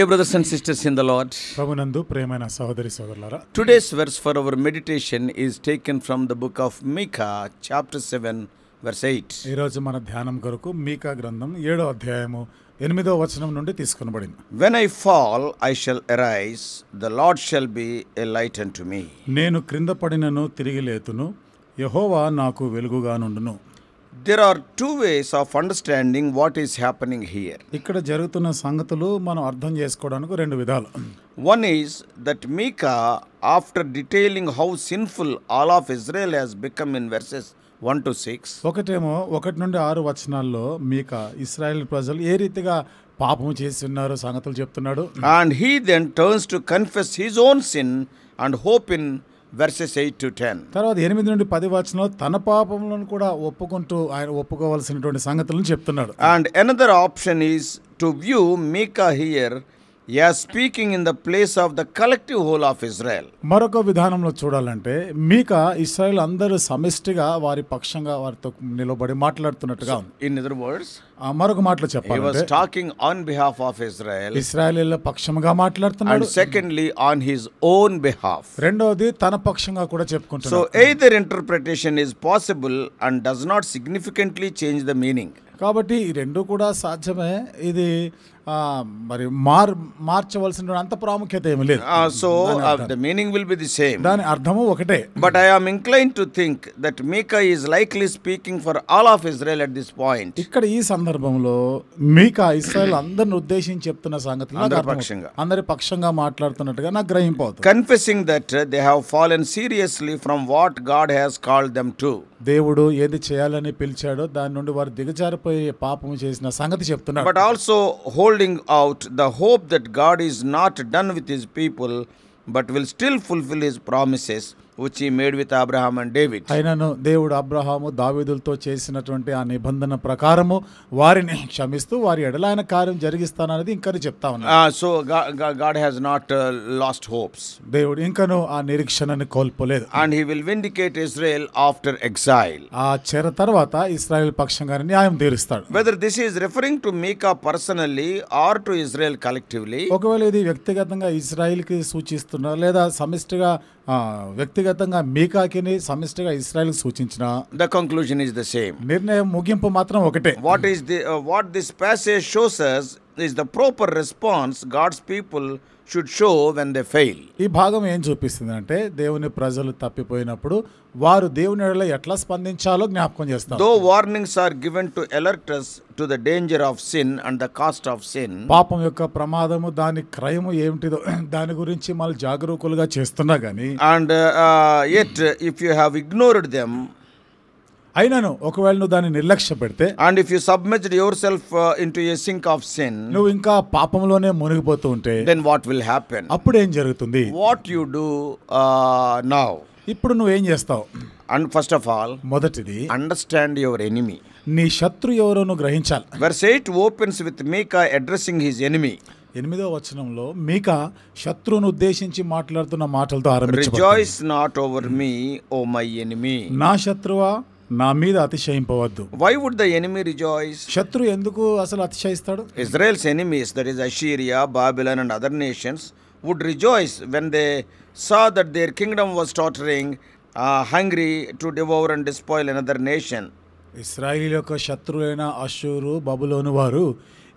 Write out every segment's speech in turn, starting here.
Dear brothers and sisters in the Lord ప్రభునందు ప్రేమైన సహోదరి సోదరులారా today's verse for our meditation is taken from the book of Micah chapter seven verse eight ఈరోజు మన ధ్యానం కొరకు మీకా గ్రంథం ఏడో అధ్యాయము ఎనిమిదో వచనం నుండి తీసుకునబడింది when I fall I shall arise the Lord shall be a light and to me నేను క్రింద పడినను తిరిగి లేతును యహోవా నాకు వెలుగుగా నుండును there are two ways of understanding what is happening here ఇక్కడ జరుగుతున్న సంగతులు మనం అర్థం చేసుకోవడానికి రెండు విధాలు one is that Micah after detailing how sinful all of Israel has become in verses one to six ఒకటేమో ఒకటి నుండి ఆరు వచనాల్లో మీక ఇస్రాయల్ ప్రజలు ఏ రీతిగా పాపం చేసి ఉన్నారు సంగతులు చెప్తున్నాడు and he then turns to confess his own sin and hope in verses eight to ten తర్వాత ఎనిమిది నుండి పది వచనంలో తన పాపములను కూడా ఒప్పుకుంటూ ఆయన ఒప్పుకోవాల్సినటువంటి సంగతులను చెప్తున్నాడు and another option is to view Micah here as speaking in the place of the collective whole of Israel మరొక విధానంలో చూడాలంటే మీక ఇస్రాయెల్ అందరూ సమిష్టిగా వారి పక్షంగా వారితో నిలబడి మాట్లాడుతున్నట్టుగా ఇన్ ఇదర్ వర్డ్స్ మరొక మాటలు చెప్పాలి was talking on behalf of Israel Israel పక్షంగా మాట్లాడుతున్నాడు secondly on his own behalf రెండోది తన పక్షంగా కూడా చెప్పుకుంటున్నాడు so either interpretation is possible and does not significantly change the meaning కాబట్టి ఈ రెండు కూడా సాధ్యమే ఇది మరి మార్ మార్చవలసిన అంత ప్రాముఖ్యత ఏమి లేదు so the meaning will be the same దాని అర్థము ఒకటే but I am incline to think that Micah is likely speaking for all of Israel at this point ఇక్కడ ఈ సందర్భం సందర్భంలో మీకు ఆ ఇస్రాయల్ అందరిని ఉద్దేశించి చెప్తున్న సంగతి అందరి పక్షంగా మాట్లాడుతున్నట్టుగా నాకు గ్రహింపవుతుంది confessing that they have fallen seriously from what God has call them to దేవుడు ఏది చేయాలని పిలిచాడో దాని నుండి వారు దిగజారిపోయి పాపం చేసిన సంగతి చెప్తున్నారు but also holding out the hope that God is not done with his people but will still fulfil his promises which made with Abraham and David ఆయనను దేవుడు అబ్రహాము దావీదులతో చేసినటువంటి ఆ నిబంధన ప్రకారము వారిని క్షమిస్తూ వారి ఎడల ఆయన కార్యం జరిగిస్తాననేది ఇంకా చెప్తా ఉన్నాను so God has not lost hopes దేవుడు ఇంకను ఆ నిరీక్షణను కోల్పోలేదు and he will vindicate Israel after exile ఆ చెర తర్వాత ఇస్రాయెల్ పక్షంగా న్యాయం తీరుస్తాడు whether this is referring to Micah personally or to Israel collectively ఒకవేళ ఇది వ్యక్తిగతంగా ఇజ్రాయెల్ కి సూచిస్తున్నా లేదా సమిష్టిగా వ్యక్తిగతంగా మీకాకిని సమిష్టిగా ఇస్రాయల్ సూచించిన the conclusion is the same నిర్ణయం ముగింపు మాత్రం ఒకటే what is the what this passage shows us is the proper response God's people should show when they fail ఈ భాగం ఏం చూపిస్తుంది అంటే దేవుని ప్రజలు తప్పిపోయినప్పుడు వారు దేవుని ఎట్లా స్పందించాలో జ్ఞాపకం చేస్తారు though warnings are given to alert to the danger of sin and the cost of sin పాపం యొక్క ప్రమాదము దాని క్రయము ఏమిటిదో దాని గురించి మళ్ళీ జాగరూకులుగా చేస్తున్నా గానీ and yet if you have ignored them అయినను ఒకవేళ నువ్వు దాన్ని నిర్లక్ష్య పెడితే and if you submit yourself into sink of sin నువ్వు ఇంకా పాపంలోనే మునిగిపోతూ ఉంటే దెన్ వాట్ విల్ హ్యాపెన్ అప్పుడు ఏం జరుగుతుంది వాట్ యు డూ నౌ ఇప్పుడు నువ్వు ఏం చేస్తావు అండ్ ఫస్ట్ ఆఫ్ ఆల్ మొదటిది అండర్స్టాండ్ యువర్ ఎనిమి నీ శత్రు ఎవరోను గ్రహించాలి verse eight opens with Micah addressing his enemy ఎనిమిదో వచనంలో మీక శత్రువును ఉద్దేశించి మాట్లాడుతున్న మాటలతో ఆరంభించాయిస్ not over me O my enemy నా శత్రువా నా మీద అతిశయింపవద్దు why would the enemy rejoice శత్రు ఎందుకు అసలు అతిశయిస్తాడు Israel's enemies that is Assyria Babylon and other nations would rejoice when they saw that their kingdom was టాటరింగ్ hungry to devour and despoil another nation Israel యొక్క శత్రువులైన అషూరు బబులోను వారు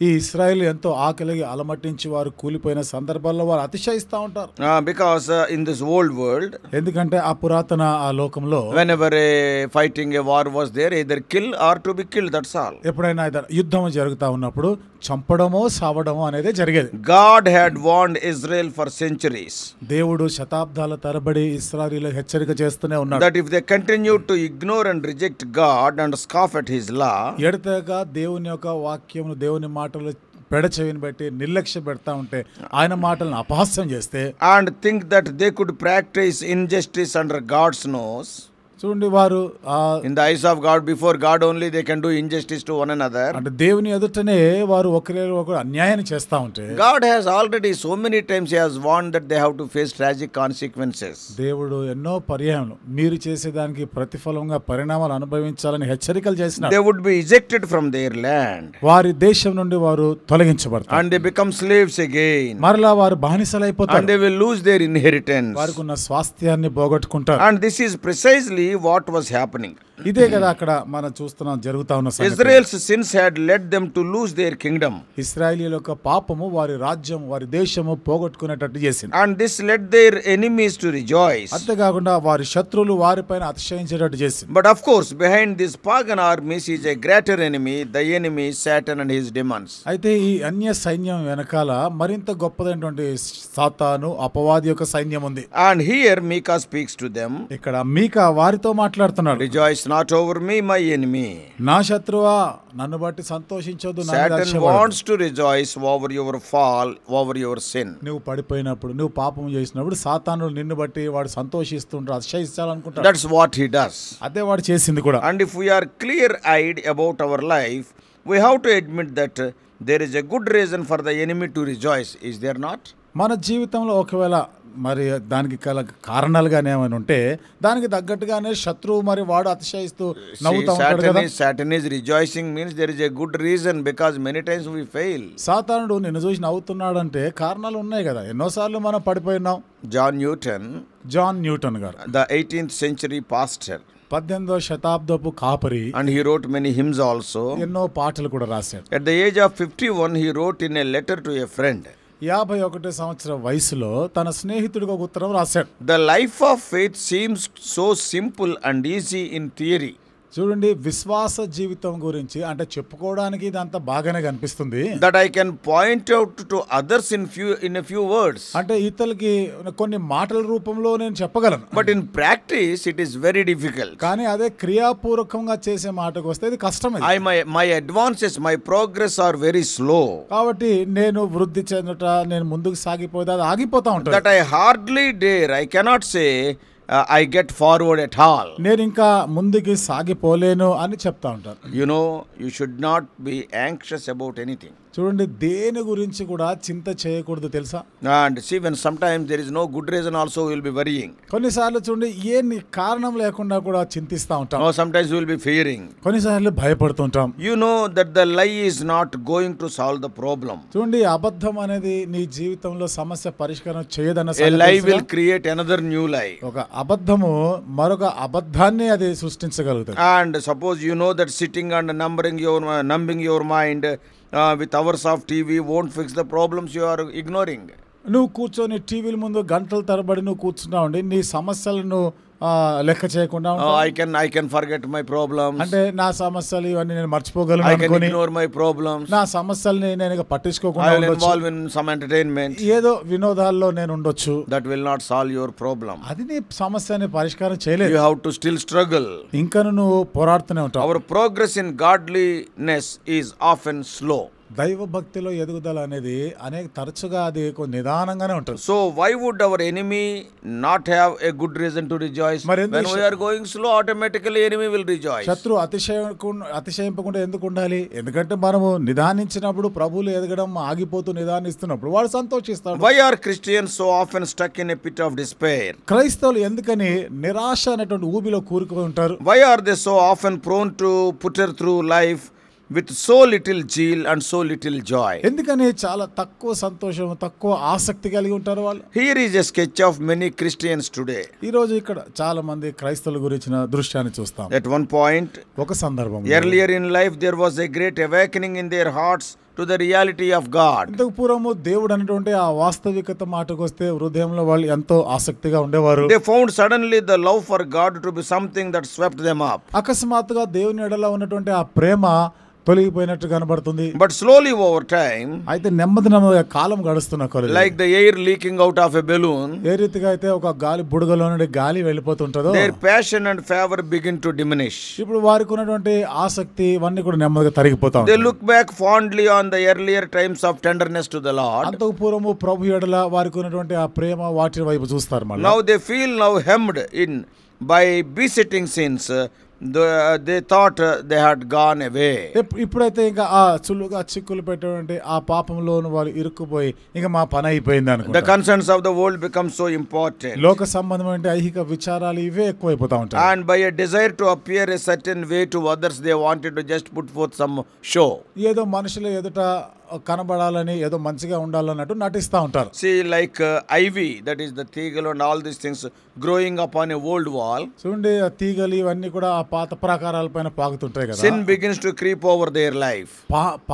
ఈ Israel ఎంతో ఆకలిగి అలమటించి వారు కూలిపోయిన సందర్భాల్లో వారు అతిశయిస్తూ ఉంటారు because in this old world ఎందుకంటే ఆ పురాతన ఆ లోకంలో whenever a fighting a war was there either kill or to be kill that's all ఎప్పుడైనా యుద్ధం జరుగుతూ ఉన్నప్పుడు చంపడమో సావడమో అనేది జరిగేది God had warned Israel for centuries దేవుడు శతాబ్దాల తరబడి ఇస్రాయలీల హెచ్చరిక చేస్తూనే ఉన్నాడు that if they continue to ignore and reject God and scoff at his law ఎడతగా దేవుని యొక్క వాక్యమును దేవుని మాటలు పెడచెవిని బట్టి నిర్లక్ష్య పెడతా ఉంటే ఆయన మాటలను అపహాస్యం చేస్తే and think that they could practice injustice under God's nose చూడండి వారు in the eyes of God before God only they can do injustice to one another అంటే దేవుని ఎదుటనే వారు ఒకరి ఒకరు అన్యాయం చేస్తా ఉంటే God has already so many times he has warn that they have to face tragic consequences దేవుడు ఎన్నో పర్యాయములు మీరు చేసే దానికి ప్రతిఫలంగా పరిణామాలు అనుభవించాలని హెచ్చరికలు చేసిన they would be ejected from their land వారి దేశం నుండి వారు తొలగించబడతారు and they become slaves again మరలా వారు బానిసలైపోతారు and they will lose their inheritance వారికి ఉన్న స్వాస్థ్యాన్ని పోగొట్టుకుంటారు and this is precisely what was happening. ఇదే కదా అక్కడ మనం చూస్తున్నాం జరుగుతా ఉన్న Israel's sins had let them to lose their kingdom ఇస్రాయేలీల యొక్క పాపము వారి రాజ్యం వారి దేశము పోగొట్టుకునేటట్టు చేసింది and this let their enemies to rejoice కాకుండా వారి శత్రువులు వారిపైన అతిశయించేటట్టు చేసింది but of course behind this pagan armies is a greater enemy the enemy Satan and his demons అయితే ఈ అన్య సైన్యం వెనకాల మరింత గొప్పదైనటువంటి సాతాను అపవాది యొక్క సైన్యం ఉంది and here Micah speaks to them ఇక్కడ మీకా వారితో మాట్లాడుతున్నాడు rejoice not over me my enemy నా శత్రువా నన్ను బట్టి సంతోషించొద్దు Satan wants to rejoice over your fall over your sin నువ్వు పడిపోయినప్పుడు నువ్వు పాపం చేసినప్పుడు సాతానుడు నిన్ను బట్టి వాడు సంతోషిస్తుండ్రు అతిశయించాలనుకుంటాడు దట్స్ వాట్ హి డస్ అదే వాడు చేసింది కూడా and if we are clear eyed about our life we have to admit that there is a good reason for the enemy to rejoice is there not మన జీవితంలో ఒకవేళ మరి దానికి గల కారణాలుగానే ఏమైనా ఉంటే దానికి తగ్గట్టుగానే శత్రువు మరి వాడు అతిశయిస్తూ నవ్వుతా Satan rejoicing means there is good reason because many times we fail సాతానుడు నిన్ను చూసి నవ్వుతున్నాడు అంటే కారణాలు ఉన్నాయి కదా ఎన్నోసార్లు మనం పడిపోయినాం జాన్ న్యూటన్ జాన్ న్యూటన్ గారు ద ఎయిటీన్త్ సెంచరీ పాస్టర్ పద్దెనిమిదో శతాబ్దపు కాపరి and he wrote many hymns also ఎన్నో పాటలు కూడా రాశాడు at the age of fifty one he wrote in a letter to a friend యాభై ఒకటి సంవత్సరం వయసులో తన స్నేహితుడికి ఒక ఉత్తరం రాశాడు the life of faith seems so simple and easy in theory చూడండి విశ్వాస జీవితం గురించి అంటే చెప్పుకోవడానికి ఇదంతా బాగానే కనిపిస్తుంది that I can point out to others in few in few words అంటే ఇతరులకి కొన్ని మాటల రూపంలో నేను చెప్పగలను but in practice it is very difficult కానీ అదే క్రియాపూర్వకంగా చేసే మాటకు వస్తే ఇది కష్టం I my my advances my progress are very slow కాబట్టి నేను వృద్ధి చెందుట నేను ముందుకు సాగిపోతే అది ఆగిపోతా ఉంటాను that I hardly dare I cannot say I get forward at all నేను ఇంకా ముందుకి సాగిపోలేను అని చెప్తా ఉంటాను you know you should not be anxious about anything చూడండి దేని గురించి కూడా చింత చేయకూడదు తెలుసా and see when some there is no good reason also will be worrying కొన్నిసార్లు చూడండి ఏ కారణం లేకుండా కూడా చింతిస్తూ ఉంటాం sometimes will be fearing కొన్నిసార్లు భయపడుతుంటాం you know that the lie is not going to solve the problem చూడండి అబద్ధం అనేది నీ జీవితంలో సమస్య పరిష్కారం చేయదన్న ఏ లై విల్ క్రియేట్ అనదర్ న్యూ లై ఒక అబద్ధము మరొక అబద్ధాన్ని అది సృష్టించగలుగుతుంది and suppose you know that sitting and numbering your numbing your mind with hours of TV won't fix the problems you are ignoring నువ్వు కూర్చొని టీవీల ముందు గంటల తరబడి నువ్వు కూర్చున్నావు నీ సమస్యలను లెక్క చేయకుండా I can I can forget my problem అంటే నా సమస్యలు ఇవన్నీ నేను మర్చిపోగలను ఐ ఇగ్నోర్ మై ప్రాబ్లమ్స్ నా సమస్యల్ని నేను పట్టించుకోకుండా ఇన్వాల్వ్ ఇన్ సమ్ ఎంటర్టైన్మెంట్ ఏదో వినోదాల్లో నేను ఉండొచ్చు that will not solve your problem అది నీ సమస్యని పరిష్కారం చేయలేదు you have to still struggle ఇంకా నువ్వు పోరాడుతూనే ఉంటావు our progress in godliness is ఆఫ్ అండ్ స్లో దైవ భక్తిలో ఎదుగుదల అనేది అనేక తరచుగా అది నిదానంగానే ఉంటుంది so why would our enemy not have a good reason to rejoice when are going slow enemy will rejoice శత్రు అతిశయం అతిశయింపకుండా ఎందుకు ఉండాలి ఎందుకంటే మనము నిదానించినప్పుడు ప్రభువులు ఎదగడం ఆగిపోతూ నిదానిస్తున్నప్పుడు వాళ్ళు సంతోషిస్తారు వై ఆర్ క్రిస్టియన్ సో ఆఫ్ అండ్ stuck in a pit of despair క్రైస్తవులు ఎందుకని నిరాశ అనేటువంటి ఊబిలో కూరుకుని ఉంటారు వై ఆర్ దే సో ఆఫ్ అండ్ prone to putter through life with so little zeal and so little joy ఎందుకని చాలా తక్కువ సంతోషం తక్కువ ఆసక్తి కలిగి ఉంటారు వాళ్ళు here is a sketch of many Christians today ఈ రోజు ఇక్కడ చాలా మంది క్రైస్తవుల గురించిన దృశ్యాన్ని చూస్తాం ఎట్ వన్ పాయింట్ ఒక సందర్భం earlier in life there was a great awakening in their hearts to the reality of God ఇంతకు పూర్వము దేవుడు అనేటువంటి ఆ వాస్తవికత మాటకు వస్తే హృదయంలో వాళ్ళు ఎంతో ఆసక్తిగా ఉండేవారు they found suddenly the love for God to be something that swept them up అకస్మాత్తుగా దేవుని ఎడల ఉన్నటువంటి ఆ ప్రేమ తొలగిపోయినట్టు కనబడుతుంది బట్ స్లోలీ ఓవర్ టైం అయితే నెమ్మది నెమ్మదిగా కాలం గడుస్తున్న కొలది like the air leaking out of a balloon ఏ రీతిగా అయితే ఒక గాలి బుడగలో నుండి గాలి వెళ్ళిపోతుంటదో their passion and fervour begin to diminish ఇప్పుడు వారికి ఉన్నటువంటి ఆసక్తి ఇవన్నీ కూడా నెమ్మదిగా తరిగిపోతాం they look back fondly on the earlier times of tenderness to the Lord అంతకు పూర్వము ప్రభు ఎడల వారికి ఉన్నటువంటి ఆ ప్రేమ వాటి వైపు చూస్తారు now they feel now hemmed in by besetting sins they thought they had gone away ఇప్పుడైతే ఇంకా ఆ సులువుగా చిక్కులు పెట్టడం ఆ పాపంలోను వాళ్ళు ఇరుక్కుపోయి ఇంకా మా పని అయిపోయింది అని the concerns of the world become so important లోక సంబంధం అంటే ఐహిక విచారాలు ఇవే ఎక్కువైపోతా ఉంటాయి and by a desire to appear a certain way to others they wanted to just put forth some show ఏదో మనుషుల ఎదుట కనబడాలని ఏదో మంచిగా ఉండాలన్నట్టు నటిస్తూ ఉంటారు see like ivy that is the తీగలు and all these things growing up on old wall చూడండి ఆ తీగలు ఇవన్నీ కూడా ఆ పాత ప్రాకారాల పైన పాకుతుంటాయి కదా sin begins to creep over their life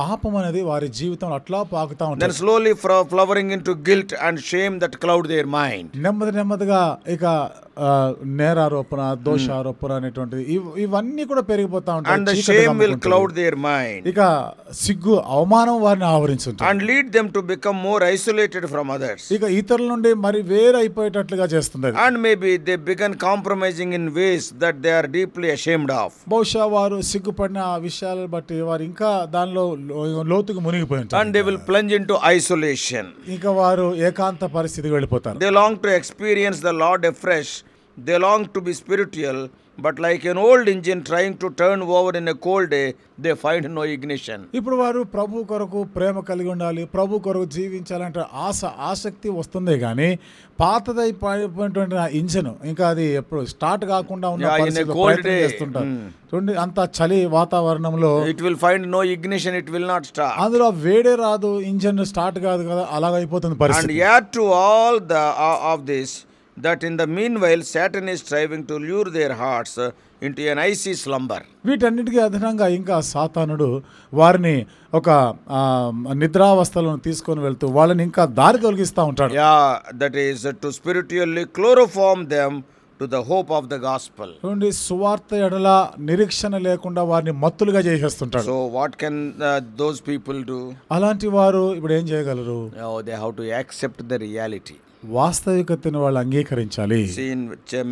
పాపం అనేది వారి జీవితం అట్లా పాకుతా ఉంటుంది slowly flowering into guilt and shame that cloud their mind నెమ్మది నెమ్మదిగా ఇక నేరారోపణ దోషారోపణ అనేటువంటిది ఇవన్నీ కూడా పెరిగిపోతా ఉంటాయి and shame will cloud their mind ఇక సిగ్గు అవమానం వారిని and lead them to become more isolated from others ఇక ఇతరుల నుండి మరి వేరు అయిపోయేటట్లుగా చేస్తుంది and maybe they begin compromising in ways that they are deeply ashamed of బహుశా వారు సిగ్గుపడిన ఆ విషయాలను బట్టి వారు ఇంకా దానిలో లోతుగా మునిగిపోయి and they will plunge into isolation ఇంకా వారు ఏకాంత పరిస్థితికి వెళ్ళిపోతారు they long to experience the lord afresh they long to be spiritual but like an old engine trying to turn over in a cold day they find no ignition ఇప్పుడు వారు ప్రభు కొరకు ప్రేమ కలిగి ఉండాలి ప్రభు కొరకు జీవించాలంటే ఆశ ఆసక్తి వస్తుంది కానీ పాతదైపోయినటువంటి ఆ ఇంజిన్ ఇంకా అది ఎప్పుడు స్టార్ట్ కాకుండా ఉన్న కోల్డ్ డే hmm. చూడండి అంత చలి వాతావరణంలో it will find no ignition it will not start అందులో వేడే రాదు ఇంజిన్ స్టార్ట్ కాదు కదా అలాగైపోతుంది పరిస్థితి add to all the of this that in the meanwhile Satan is driving to lure their hearts into an icy slumber వీటన్నిటికీ అదనంగా ఇంకా సాతానుడు వారిని ఒక నిద్రావస్థలను తీసుకొని వెళ్తూ వాళ్ళని ఇంకా దారి తొలగిస్తూ ఉంటాడు yeah that is to spiritually chloroform them to the hope of the gospel చూడండి సువార్త ఎడల నిరీక్షణ లేకుండా వారిని మత్తులుగా చేసేస్తుంటారు so what can those people do అలాంటి వారు ఇప్పుడు ఏం చేయగలరు they how to accept the reality వాస్తవికతను వాళ్ళు అంగీకరించాలి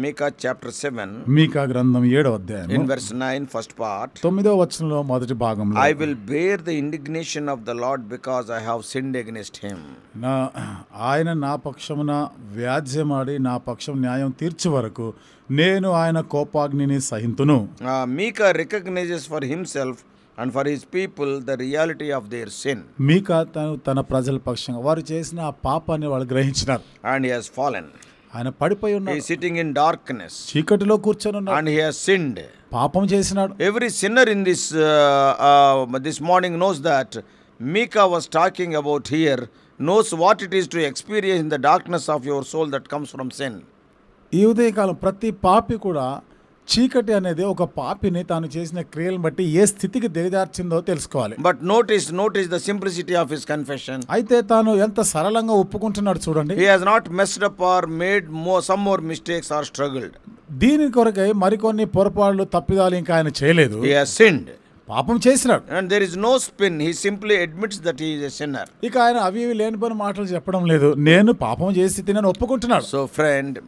మీకా చాప్టర్ సెవెన్ మీకా గ్రంథం ఏడో అధ్యాయం in verse nine first part తొమ్మిదో వచనంలో మొదటి భాగం I will bear the indignation of the Lord because I have sinned against him నా ఆయన నా పక్షమున వ్యాజ్యమాడి నా పక్షం న్యాయం తీర్చే వరకు నేను ఆయన కోపాగ్నిని సహింతును Micah recognises for himself and for his people the reality of their sin Micah తను తన ప్రజల పక్షంగా వారు చేసిన ఆ పాపాన్ని వాళ్ళు గ్రహించినారు అండ్ హి హస్ ఫాలెన్ ఆయన పడిపోయి ఉన్నాడు సిట్టింగ్ ఇన్ డార్క్నెస్ చీకటిలో కూర్చొని ఉన్నాడు అండ్ హి హస్ సిన్డ్ పాపం చేసినాడు every sinner in this this morning knows that Micah was talking about here knows what it is to experience in the darkness of your soul that comes from sin ఈ ఉదయకాలం ప్రతి పాపి కూడా చీకటి అనేది ఒక పాపిని తాను చేసిన క్రియలను బట్టి ఏ స్థితికి దిగజార్చిందో తెలుసుకోవాలి but notice notice the simplicity of his confession అయితే తాను ఎంత సరళంగా ఒప్పుకుంటున్నాడు చూడండి he has not messed up or made more some more mistakes or struggled దీని కొరకై మరికొన్ని పొరపాట్లు తప్పిదాలు ఇంకా ఆయన చేయలేదు హి హస్ సిన్డ్ పాపం చేసినాడు and there is no spin he simply admits that he sinner ఇక ఆయన అవి ఇవి లేని పని మాటలు చెప్పడం లేదు నేను పాపం చేసి తినని ఒప్పుకుంటున్నాడు so friend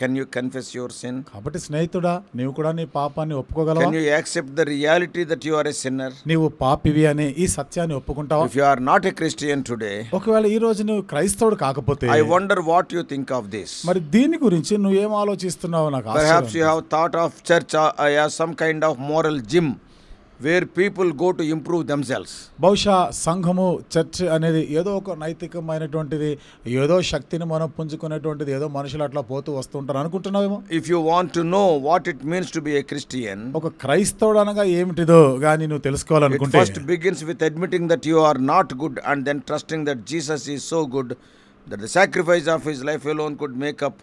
can you confess your sin కాబట్టి స్నేహితుడా నీవు కూడా నీ పాపాన్ని ఒప్పుకోగలవా can you accept the reality that you are a sinner నీవు పాపివి అనే ఈ సత్యాన్ని ఒప్పుకుంటావా if you are not a Christian today ఒకవేళ ఈ రోజు నువ్వు క్రైస్తవుడు కాకపోతే I wonder what you think of this మరి దీని గురించి నువ్వు ఏం ఆలోచిస్తున్నావు నాకు perhaps you have thought of church some kind of moral gym where people go to improve themselves బహుశా సంఘము చర్చ్ అనేది ఏదో ఒక నైతికమైనటువంటిది ఏదో శక్తిని మనం పుంజుకునేటువంటిది ఏదో మనుషులు అట్లా పోతూ వస్తుంటారు అనుకుంటున్నావేమో if you want to know what it means to be a Christian ఒక క్రైస్తవుడు అనగా ఏమిటిదో కానీ నువ్వు తెలుసుకోవాలనుకుంటే first begins with admitting that you are not good and then trusting that Jesus is so good that the sacrifice of his life alone could make up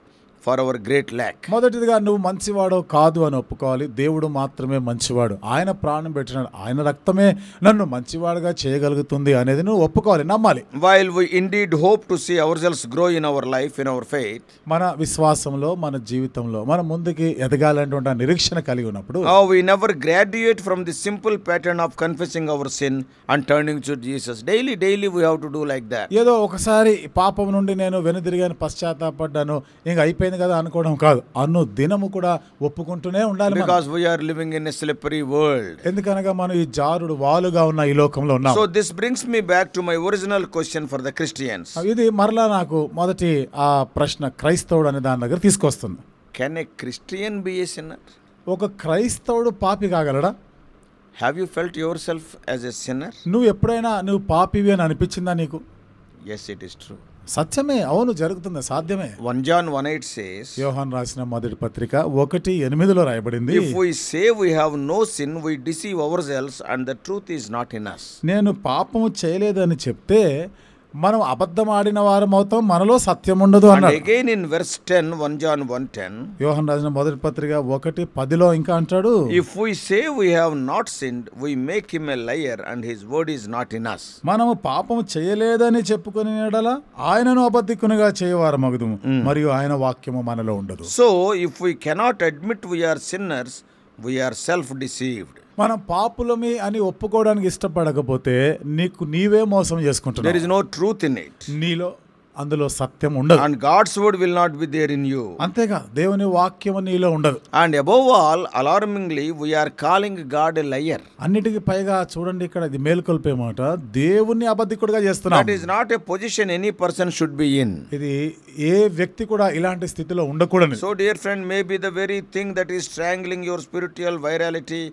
for our great lack మొదటిదిగా నువ్వు మంచివాడో కాదు అని ఒప్పుకోవాలి దేవుడు మాత్రమే మంచివాడు ఆయన ప్రాణం పెట్టినాడు ఆయన రక్తమే నన్ను మంచివాడుగా చేయగలుగుతుంది అనేది నువ్వు ఒప్పుకోవాలి నమ్మాలి while we indeed hope to see ourselves grow in our life in our faith మన విశ్వాసంలో మన జీవితంలో మన ముందుకి ఎదగాలంటే నిరీక్షణ కలిగి ఉన్నప్పుడు we never graduate from the simple pattern of confessing our sin and turning to Jesus daily daily we how to do like that ఏదో ఒకసారి పాపం నుండి నేను వెనుదిరిగాను పశ్చాత్తాపడ్డాను ఇంకా అయిపోయింది అయిపోయింది కదా అనుకోవడం కాదు అన్ను దినము కూడా ఒప్పుకుంటూనే ఉండాలి because we are living in a slippery world ఎందుకనగా మనం ఈ జారుడు వాలుగా ఉన్న ఈ లోకంలో ఉన్నాం so this brings me back to my original question for the Christians ఇది మరలా నాకు మొదటి ఆ ప్రశ్న క్రైస్తవుడు అనే దాని దగ్గర తీసుకొస్తుంది can a Christian be a sinner ఒక క్రైస్తవుడు పాపి కాగలడా have you felt yourself as a sinner నువ్వు ఎప్పుడైనా నువ్వు పాపివి అని అనిపించిందా నీకు ఎస్ ఇట్ ఇస్ ట్రూ సత్యమే అవును జరుగుతుంది సాధ్యమే one John one eight says యోహాన్ రాసిన మొదటి పత్రిక ఒకటి ఎనిమిదిలో రాయబడింది if we say we have no sin we deceive ourselves and the truth is not in us నేను పాపం చేయలేదని చెప్తే మనం అబద్ధం ఆడిన వారు అవుతాం మనలో సత్యం ఉండదు అన్నాడు అగైన్ ఇన్ వెర్స్ 10 1 జాన్ 1 యోహన్ రాసిన మొదటి పత్రిక ఒకటి పదిలో ఇంకా అంటాడు if we say we have not sinned we make him a liar and his word is not in us మనము పాపం చేయలేదని చెప్పుకునే ఎడల ఆయనను అబద్ధికునిగా చేయవారు మగుదుము hmm. మరియు ఆయన వాక్యము మనలో ఉండదు so if we cannot admit we are sinners we are self deceived మనం పాపులమే అని ఒప్పుకోవడానికి ఇష్టపడకపోతే నీకు నీవే మోసం చేసుకుంటున్నావు there is no truth in it నీలో అందులో సత్యం ఉండదు and God's word will not be there in you అంతేగా దేవుని వాక్యం నీలో ఉండదు and above all alarmingly we are calling God liar అన్నిటికీ పైగా చూడండి ఇక్కడ ఇది మేల్కొల్పే మాట దేవుని అబద్ధికుడుగా చేస్తున్నా that is not a position any person should be in ఇది ఏ వ్యక్తి కూడా ఇలాంటి స్థితిలో ఉండకూడదు so dear friend may be the very thing that is strangling your spiritual virality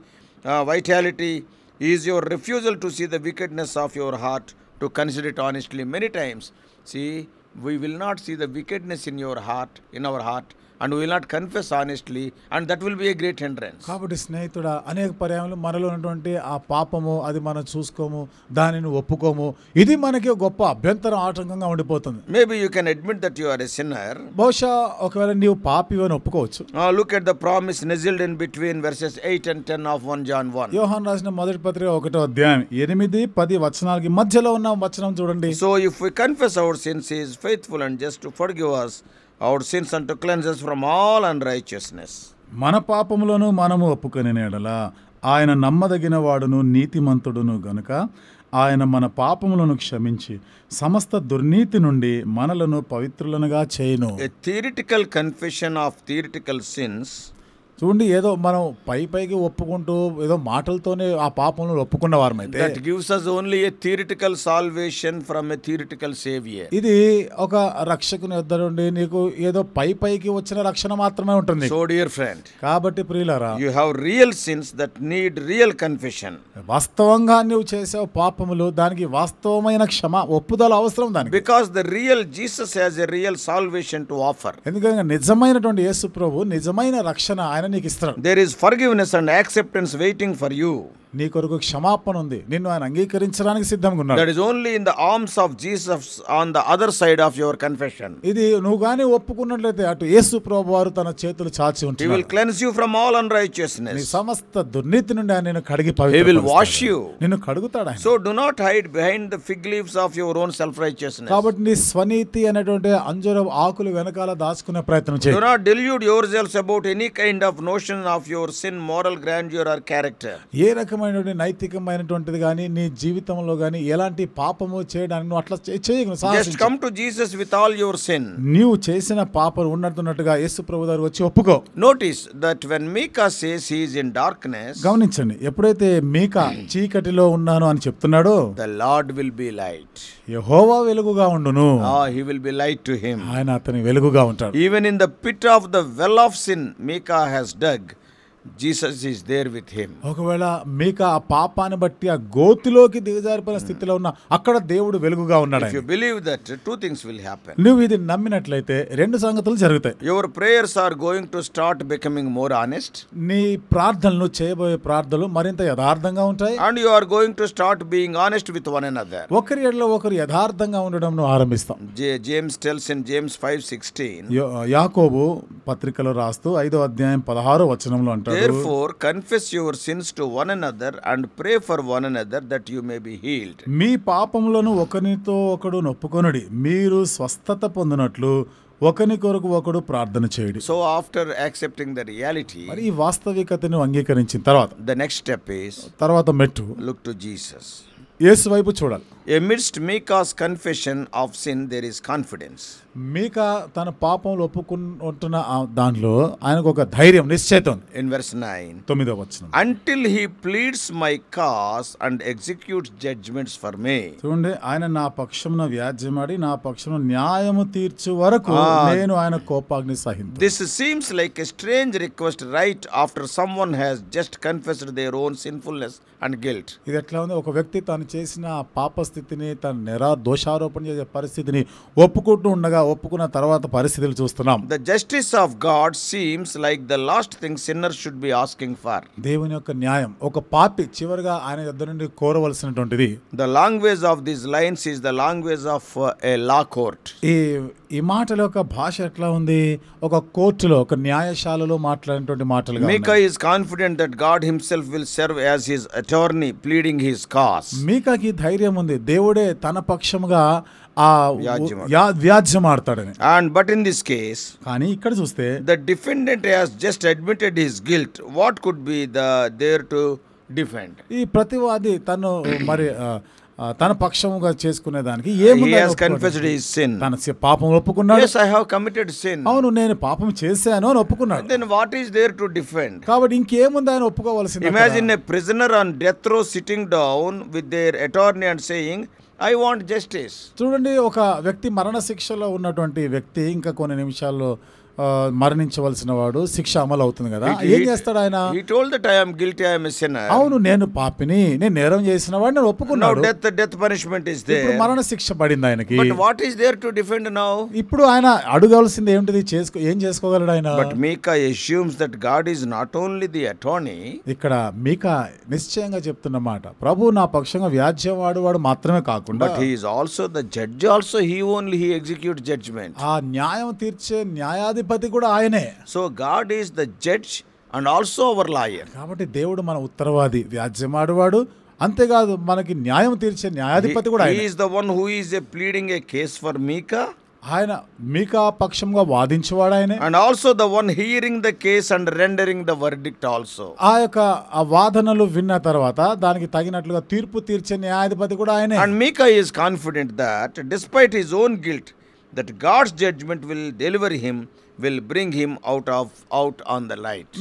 uh, vitality is your refusal to see the wickedness of your heart, to consider it honestly. Many times, see, we will not see the wickedness in your heart, in our heart, and will not confess honestly and that will be a great hindrance కాబట్టి స్నేహితుడ అనేక పర్యాయంలో మనలో ఉన్నటువంటి ఆ పాపము అది మనం చూసుకోము దానిని ఒప్పుకోము ఇది మనకి గొప్ప అభ్యంతరం ఆటంకంగా ఉండిపోతుంది maybe you can admit that you are a sinner బహుశా ఒకవేళ నీవు పాపి అని ఒప్పుకోవచ్చు look at the promise nestled in between verses eight and ten of one John one యోహాన్ రాసిన మొదటి పత్రిక ఒకటో అధ్యాయం ఎనిమిది పది వచనాలకి మధ్యలో ఉన్న వచనం చూడండి so if we confess our sins is faithful and just forgive us our sins and to cleanses from all and righteousness మన పాపములను మనము ఒప్పుకొని నేడల ఆయన నమ్మదగిన వాడును నీతిమంతుడును గనుక ఆయన మన పాపములను క్షమించి సమస్త దుర్నీతి నుండి మనలను పవిత్రులనుగా చేయను a theoretical confession of theoretical sins చూడండి ఏదో మనం పై పైకి ఒప్పుకుంటూ ఏదో మాటలతోనే ఆ పాపంలో ఒప్పుకున్న వారమైతే that gives us only a theoretical salvation from a theoretical saviour ఇది ఒక రక్షకుని వద్ద నుండి నీకు ఏదో పై పైకి వచ్చిన రక్షణ మాత్రమే ఉంటుంది సో డియర్ ఫ్రెండ్ కాబట్టి ప్రియులారా you have real sins that need real confession వాస్తవంగా నువ్వు చేసే పాపములు దానికి వాస్తవమైన క్షమ ఒప్పుదల అవసరం దాని because the real Jesus has a real salvation to offer ఎందుకంటే నిజమైనటువంటి యేసు ప్రభు నిజమైన రక్షణ ఆయన నీకు ఇస్తాడు there is forgiveness and acceptance waiting for you నీ కొరకు క్షమాపణ ఉంది నిన్ను ఆయన అంగీకరించడానికి సిద్ధంగా ఉన్నాడు that is only in the arms of Jesus on the other side of your confession ఇది నువ్వు గాని ఒప్పుకున్నట్లయితే అటు యేసు ప్రభు వారు తన చేతులు చాచి ఉంటాడు he will cleanse you from all unrighteousness నీ సమస్త దుర్నీతి నుండి ఆయన నిన్ను కడిగి పవిత్ర హి విల్ వాష్ యు నిన్ను కడుగుతాడు ఆయన so do not hide behind the fig leaves of your own self righteousness కాబట్టి నీ స్వనీతి అనేటువంటి అంజూరం ఆకులు వెనకాల దాచుకునే ప్రయత్నం చేయి do not delude yourself about any kind of of notion of your sin moral grandeur or character ఏ రకమైనటువంటి నైతికమైనటువంటిది కానీ నీ జీవితంలో కానీ ఎలాంటి పాపము చేయడానికి నువ్వు అట్లా చేయగలను just come to Jesus with all your sin నీవు చేసిన పాపం ఉన్నట్టున్నట్టుగా యేసు ప్రభు గారు వచ్చి ఒప్పుకో notice that when Micah says he's in darkness గమనించండి ఎప్పుడైతే మీకా చీకటిలో ఉన్నాను అని చెప్తున్నాడో the Lord will be light యెహోవా వెలుగుగా ఉండును ఆ he will be light to him ఆయన అతని వెలుగుగా ఉంటాడు even in the pit of the well of sin Micah has has dug Jesus is there with him ఒకవేళ మీకు ఆ పాపాన్ని బట్టి ఆ గోతిలోకి దిగజారిపోయిన స్థితిలో ఉన్న అక్కడ దేవుడు వెలుగుగా ఉన్నాడు you believe that two things will happen నువ్వు ఇది నమ్మినట్లయితే రెండు సంగతులు జరుగుతాయి your prayers are going to start becoming more honest నీ ప్రార్థనలు చేయబోయే ప్రార్థనలు మరింత యథార్థంగా ఉంటాయి and you are going to start being honest with one other ఒకరి ఎడలో ఒకరు యథార్థంగా ఉండడం ఆరంభిస్తాం J James tells in James five sixteen యాకోబు పత్రికలో రాస్తూ ఐదో అధ్యాయం పదహారో వచనంలో అంటారు therefore your sins to one and pray for one that may be healed మీ పాపములను ఒకరితో ఒకడు నొప్పుకొనడి మీరు స్వస్థత పొందినట్లు ఒకని కొరకు ఒకడు ప్రార్థన చేయడు so after accepting the reality మరి ఈ వాస్తవికతను అంగీకరించిన తర్వాత ద నెక్స్ట్ స్టెప్ ఇస్ తర్వాత మెట్టు లుక్ టు జీసస్ యేసు వైపు చూడాలి amidst Micah's confession of sin there is confidence మీక తన పాపంలో ఒప్పుకుంటున్న దాంట్లో ఆయనకు ఒక ధైర్యం నిశ్చయితం ఇన్ వర్స్ నైన్ తొమ్మిదో వచ్చిన until he pleads my cause and execute judgments for me చూడండి ఆయన నా పక్షమున వ్యాజ్యమాడి నా పక్షమున న్యాయం తీర్చు వరకు ah, నేను ఆయన కోపాగ్ని సహిం this seems like a strange request right after someone has just confessed their own sinfulness and guilt ఇది ఎట్లా ఉంది ఒక వ్యక్తి తను చేసిన పాప స్థితిని తన నిరా దోషారోపణ చేసే పరిస్థితిని ఒప్పుకుంటూ ఉండగా ఒప్పుకున్న తర్వాత పరిస్థితులు చూస్తున్నాం the justice of God seems like the last thing sinner should be asking for దేవుని యొక్క న్యాయం ఒక పాపి చివరిగా ఆయన దగ్గర నుండి కోరవలసినటువంటిది the language of this lines is the language of a law court ఈ ఈ మాటల యొక్క భాష ఎట్లా ఉంది ఒక కోర్టులో ఒక న్యాయశాలలో మాట్లాడినటువంటి మాటలు Micah is confident that God himself will serve as his attorney pleading his cause మీకాకి ధైర్యం ఉంది దేవుడే తన పక్షముగా ఆ వ్యాజ్యం ఆడతాడని and but in this case కానీ ఇక్కడ చూస్తే the defendant has just admitted his guilt what could be the there to defend ఈ ప్రతివాది తను మరి తన పక్షముగా చేసుకునే దానికి తన పాపం ఒప్పుకున్నాడు ఐ హావ్ కమిటెడ్ సిన్ అవును నేను పాపం చేశాను అని ఒప్పుకున్నాడు then what is there to defend కాబట్టి ఇంకేముంది ఆయన ఒప్పుకోవాల్సింది imagine a prisoner on death row sitting down with their attorney and saying I want justice చూడండి ఒక వ్యక్తి మరణ శిక్షలో ఉన్నటువంటి వ్యక్తి ఇంకా కొన్ని నిమిషాల్లో మరణించవలసిన వాడు శిక్ష అమలు అవుతుంది కదా ఏం చేస్తాడు ఆయన గిల్టీ అవును నేను పాపిని నేను నేరం చేసిన వాడు నేను ఒప్పుకున్నాడు డెత్ డెత్ పనిష్మెంట్ ఇస్ మరణ శిక్ష పడింది ఆయనకి what is there to defend now ఇప్పుడు ఆయన అడగవలసింది ఏంటిది చేసుకో ఏం చేసుకోగలడు ఆయన but Micah assumes that God is not only the attorney ఇక్కడ మీకా నిశ్చయంగా చెప్తున్నమాట ప్రభు నా పక్షంగా వ్యాజ్యం వాడు మాత్రమే కాకుండా but he is also the judge also he only he execute judgment ఆ న్యాయం తీర్చే న్యాయాధి న్యాయాధిపతి కూడా ఆయనే so God is the judge and also our lawyer కాబట్టి దేవుడు మన ఉత్తరవాది వ్యాజ్యమాడేవాడు అంతేకాదు మనకి న్యాయం తీర్చే న్యాయాధిపతి కూడా is the one who is a pleading a case for Micah ఆయన మీకా పక్షంగా వాదించేవాడు ఆయన and also the one hearing the case and rendering the verdict also ఆ యొక్క ఆ వాదనలు విన్న తర్వాత దానికి తగినట్లుగా తీర్పు తీర్చే న్యాయాధిపతి కూడా ఆయన and Micah is confident that despite his own guilt that God's judgment will deliver him will bring him out of out on the light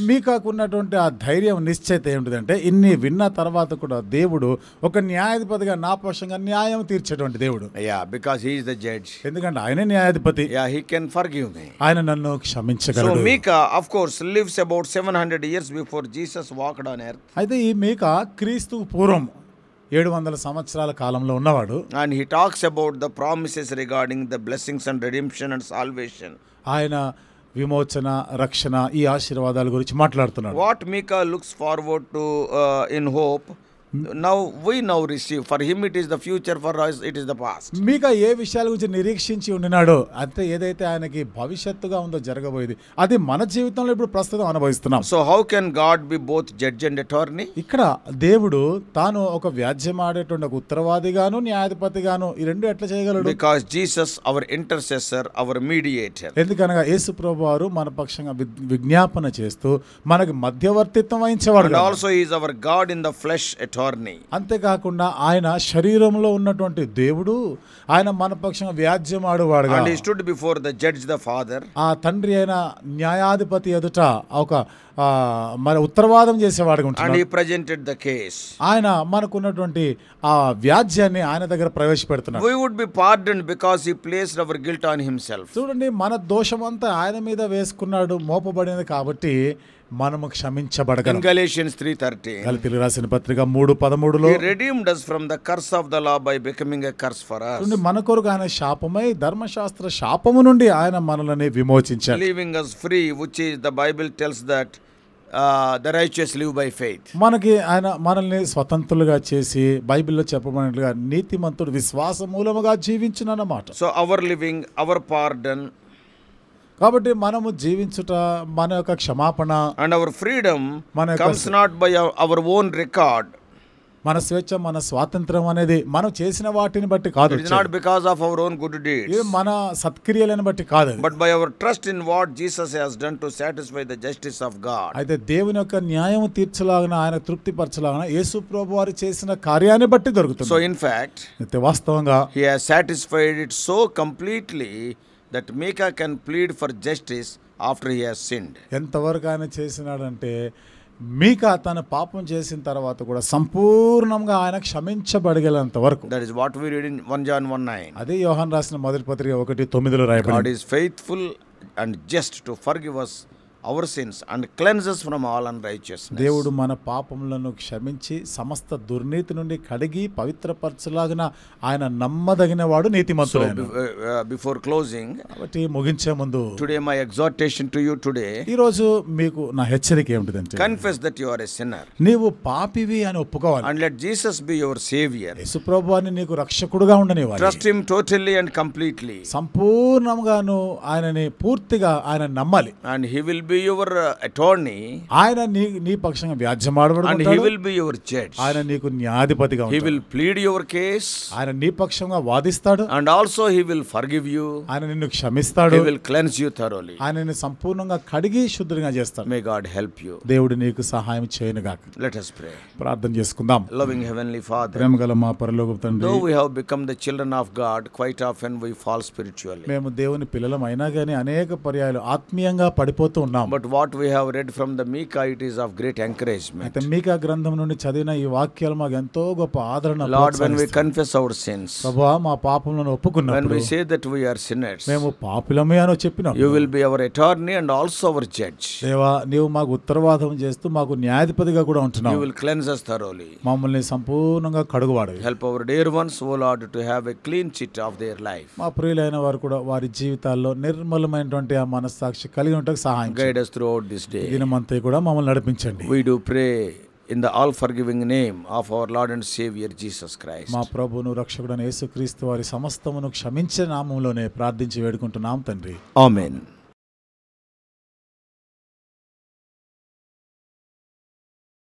ఉన్నటువంటి ఆ ధైర్యం నిశ్చయిత ఏమిటంటే ఇన్ని విన్న తర్వాత కూడా దేవుడు ఒక న్యాయాధిపతిగా నా పక్షంగా న్యాయం తీర్చేటువంటి దేవుడు yeah because he is the judge ఎందుకంటే ఆయనే న్యాయాధిపతి yeah he can give me ఆయన నన్ను క్షమించగలడు so Micah of course lives about 700 years before Jesus walked on earth అయితే ఈ మీకా క్రీస్తు పూర్వం ఏడు వందల సంవత్సరాల కాలంలో ఉన్నవాడు and he talks about the promises regarding the blessings and redemption and salvation ఆయన విమోచన రక్షణ ఈ ఆశీర్వాదాల గురించి మాట్లాడుతున్నాడు what Micah looks forward to in hope now we now receive for him it is the future for it is the past మీకు ఏ విషయాల గురించి నిరీక్షించి ఉండినాడో అంతే ఏదైతే ఆయనకి భవిష్యత్తుగా ఉందో జరగబోయేది అది మన జీవితంలో ఇప్పుడు ప్రస్తుతం అనుభవిస్తున్నాం so how can God be both judge and attorney ఇక్కడ దేవుడు తాను ఒక ఆడేటువంటి ఒక ఉత్తరవాదిగాను న్యాయాధిపతిగాను ఈ రెండు ఎట్లా చేయగలడు because Jesus our intercessor our mediator ఎందుకనగా యేసు ప్రభు వారు మన పక్షంగా విజ్ఞాపన చేస్తూ మనకు మధ్యవర్తిత్వం వహించేవాడు also is our God in the flesh అటార్ ధోరణి అంతేకాకుండా ఆయన శరీరంలో ఉన్నటువంటి దేవుడు ఆయన మన పక్షంగా వ్యాజ్యం ఆడువాడుగా stood before the judge the father ఆ తండ్రి అయిన న్యాయాధిపతి ఎదుట ఒక మన ఉత్తరవాదం చేసేవాడు ప్రజెంటెడ్ ప్రెజెంటెడ్ ద కేస్ ఆయన మనకున్నటువంటి ఆ వ్యాజ్యాన్ని ఆయన దగ్గర ప్రవేశపెడుతున్నాడు we would be pardon because he placed our guilt on himself చూడండి మన దోషమంతా ఆయన మీద వేసుకున్నాడు మోపబడినది కాబట్టి మనము క్షమించబడగలం గలేషియన్స్ 3:13 గలతీయులకు రాసిన పత్రిక 3:13 లో he redeemed us from the curse of the law by becoming a curse for us నుండి మన కొరకు ఆయన శాపమై ధర్మశాస్త్ర శాపము నుండి ఆయన మనల్ని విమోచించాడు leaving us free which is the bible tells that the righteous live by faith మనకి ఆయన మనల్ని స్వతంత్రులుగా చేసి బైబిల్లో చెప్పబడినట్లుగా నీతిమంతుడు విశ్వాస మూలముగా జీవించిన అన్నమాట so our living our pardon కాబట్టి మనము జీవించుట మన యొక్క క్షమాపణ అండ్ అవర్ ఫ్రీడమ్ మన comes not by our own record మన స్వేచ్ఛ మన స్వాతంత్రం అనేది మనం చేసిన వాటిని బట్టి కాదు not because of our own good deed ఇది మన సత్క్రియలను బట్టి కాదు but by our trust in what Jesus has done to satisfy the justice of God అయితే దేవుని యొక్క న్యాయం తీర్చలాగిన ఆయన తృప్తి పరచలాగిన యేసు ప్రభు వారు చేసిన కార్యాన్ని బట్టి దొరుకుతుంది సో ఇన్ ఫ్యాక్ట్ అయితే వాస్తవంగా he has satisfied it so completely that Micah can plead for justice after he has sinned ఎంతవరకు ఆయన చేసినాడంటే మీక తన పాపం చేసిన తర్వాత కూడా సంపూర్ణంగా ఆయన క్షమించబడగలంత వరకు that is what we read in 1 John 1 9 అదే యోహాన్ రాసిన మొదటి పత్రిక 1 9 లో రాయబడింది God is faithful and just to forgive us our sins and cleanses from all unrighteous దేవుడు మన పాపములను క్షమించి సమస్త దుర్నీతి నుండి కడిగి పవిత్రపరచలాగిన ఆయన నమ్మదగిన వాడు నీతిమంతుడు బిఫోర్ క్లోజింగ్ కాబట్టి ముగించే ముందు today my exhortation to you today ఈ రోజు మీకు నా హెచ్చరిక ఏమిటిదంటే confess that you are a sinner నీవు పాపివి అని ఒప్పుకోవాలి and let Jesus be your saviour యేసుప్రభు అని నీకు రక్షకుడుగా ఉండనివ్వాలి trust him totally and completely సంపూర్ణంగాను ఆయనని పూర్తిగా ఆయన నమ్మాలి and he will be be your attorney ఆయన నీ నీ పక్షంగా వ్యాజ్యమాడబడు and he will be your judge ఆయన నీకు న్యాయాధిపతిగా he will plead your case ఆయన నీ పక్షంగా వాదిస్తాడు and also he will forgive you ఆయన నిన్ను క్షమిస్తాడు he will cleanse you thoroughly ఆయన నిన్ను సంపూర్ణంగా కడిగి శుద్ధంగా చేస్తాడు మే గాడ్ హెల్ప్ యూ దేవుడు నీకు సహాయం చేయను గాక లెట్ us pray ప్రార్థన చేసుకుందాం లవింగ్ హెవెన్లీ ఫాదర్ ప్రేమగల మా పరలోకపు తండ్రి though we have become the children of God quite often we fall spiritually మేము దేవుని పిల్లలం అయినా కానీ అనేక పర్యాయాలు ఆత్మీయంగా పడిపోతూ ఉన్నాం but what we have read from the Micah it is of great encouragement అయితే మీకా గ్రంథం నుండి చదివిన ఈ వాక్యాలు మాకు ఎంతో గొప్ప ఆదరణ Lord when we confess our sins ప్రభువా మా పాపములను ఒప్పుకున్నాం when we say that we are sinners మేము పాపులమే అని చెప్పినాం you will be our attorney and also our judge దేవా నీవు మాకు ఉత్తరవాదం చేస్తూ మాకు న్యాయాధిపతిగా కూడా ఉంటున్నావు you will cleanse us thoroughly మమ్మల్ని సంపూర్ణంగా కడుగువాడు help our dear ones O Lord to have a clean chit of their life మా ప్రియులైన వారు కూడా వారి జీవితాల్లో నిర్మలమైనటువంటి ఆ మనస్సాక్షి కలిగి ఉండటం సహాయం guide throughout this day దినమంతా కూడా మమ్మల్ని నడిపించండి. We do pray in the all forgiving name of our Lord and Saviour Jesus Christ మా ప్రభువును రక్షకుడైన యేసుక్రీస్తు వారి సమస్తమును క్షమించే నామంలోనే ప్రార్థించి వేడుకుంటున్నాం తండ్రి ఆమెన్